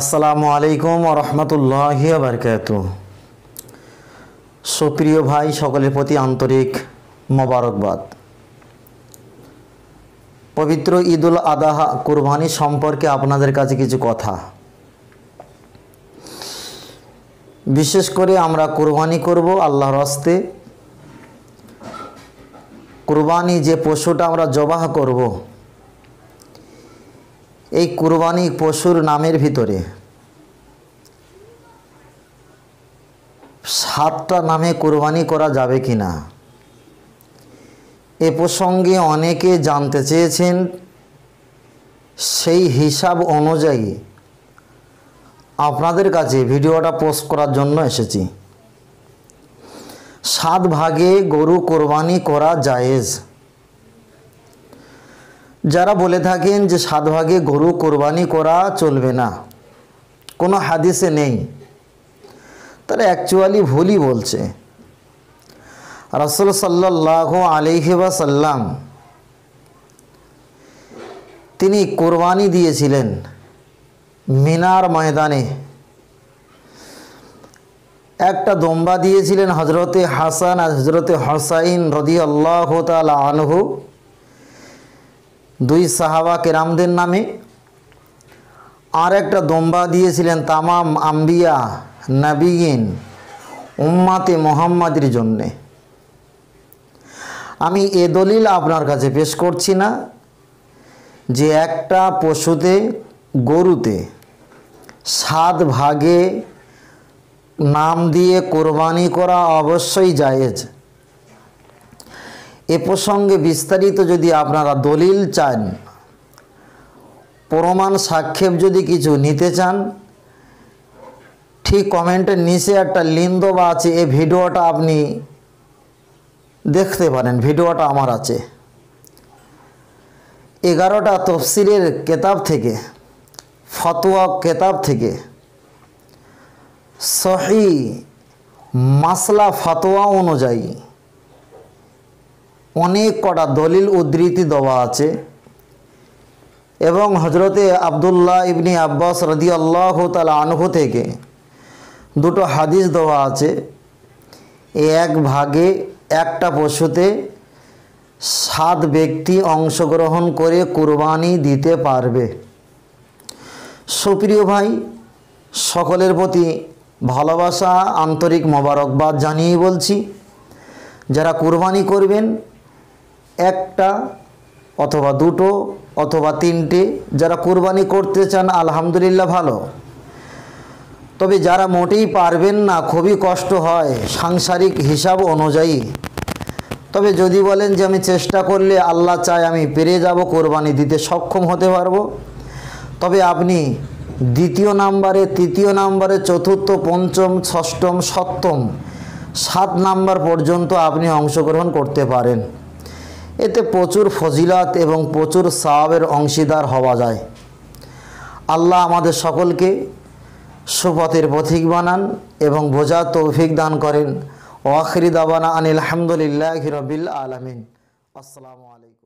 আসসালামু আলাইকুম রহমতুল্লাহ বারকাত সুপ্রিয় ভাই সকলের প্রতি আন্তরিক মোবারকবাদ পবিত্র ঈদুল আদাহা কুরবানি সম্পর্কে আপনাদের কাছে কিছু কথা বিশেষ করে আমরা কুরবানি করব আল্লাহর হস্তে কুরবানি যে পশুটা আমরা জবাহ করবো এই কুরবানি পশুর নামের ভিতরে সাতটা নামে কুরবানি করা যাবে কি না এ প্রসঙ্গে অনেকে জানতে চেয়েছেন সেই হিসাব অনুযায়ী আপনাদের কাছে ভিডিওটা পোস্ট করার জন্য এসেছি সাত ভাগে গরু কোরবানি করা যায়েজ যারা বলে থাকেন যে সাত ভাগে গরু কোরবানি করা চলবে না কোনো হাদিসে নেই তারা অ্যাকচুয়ালি ভুলই বলছে রসল সাল্লাহ আলিহাসাল্লাম তিনি কোরবানি দিয়েছিলেন মিনার ময়দানে একটা দম্বা দিয়েছিলেন হজরতে হাসান আর হজরতে হসাইন রদি আল্লাহ তালা আনহু দুই সাহাবা কেরামদের নামে আর একটা দম্বা দিয়েছিলেন তামাম আম্বিয়া নাবিগিন উম্মাতে মোহাম্মদের জন্যে আমি এ দলিল আপনার কাছে পেশ করছি না যে একটা পশুতে গরুতে সাত ভাগে নাম দিয়ে কোরবানি করা অবশ্যই জায়েজ এ প্রসঙ্গে বিস্তারিত যদি আপনারা দলিল চান প্রমাণ সাক্ষেপ যদি কিছু নিতে চান ঠিক কমেন্টের নিচে একটা লিঙ্ক দেওয়া আছে এই ভিডিওটা আপনি দেখতে পারেন ভিডিওটা আমার আছে এগারোটা তফসিলের কেতাব থেকে ফতোয়া কেতাব থেকে সহি মাসলা ফতোয়া অনুযায়ী অনেক কটা দলিল উদ্ধৃতি দেওয়া আছে এবং হজরতে আবদুল্লাহ ইবনি আব্বাস রদি আল্লাহ তাল আনহু থেকে দুটো হাদিস দেওয়া আছে এক ভাগে একটা পশুতে সাত ব্যক্তি অংশগ্রহণ করে কুরবানি দিতে পারবে সুপ্রিয় ভাই সকলের প্রতি ভালোবাসা আন্তরিক মোবারকবাদ জানিয়ে বলছি যারা কুরবানি করবেন একটা অথবা দুটো অথবা তিনটে যারা কোরবানি করতে চান আলহামদুলিল্লাহ ভালো তবে যারা মোটেই পারবেন না খুবই কষ্ট হয় সাংসারিক হিসাব অনুযায়ী তবে যদি বলেন যে আমি চেষ্টা করলে আল্লাহ চায় আমি পেরে যাব কোরবানি দিতে সক্ষম হতে পারবো তবে আপনি দ্বিতীয় নাম্বারে তৃতীয় নাম্বারে চতুর্থ পঞ্চম ষষ্ঠম সপ্তম সাত নাম্বার পর্যন্ত আপনি অংশগ্রহণ করতে পারেন এতে প্রচুর ফজিলাত এবং প্রচুর সাবের অংশীদার হওয়া যায় আল্লাহ আমাদের সকলকে সুপথের পথিক বানান এবং বোঝা তৌফিক দান করেন ওয়াখরি দাবানা আনিল আলহামদুলিল্লাহ হিরবিল আলমিন আসসালামু আলাইকুম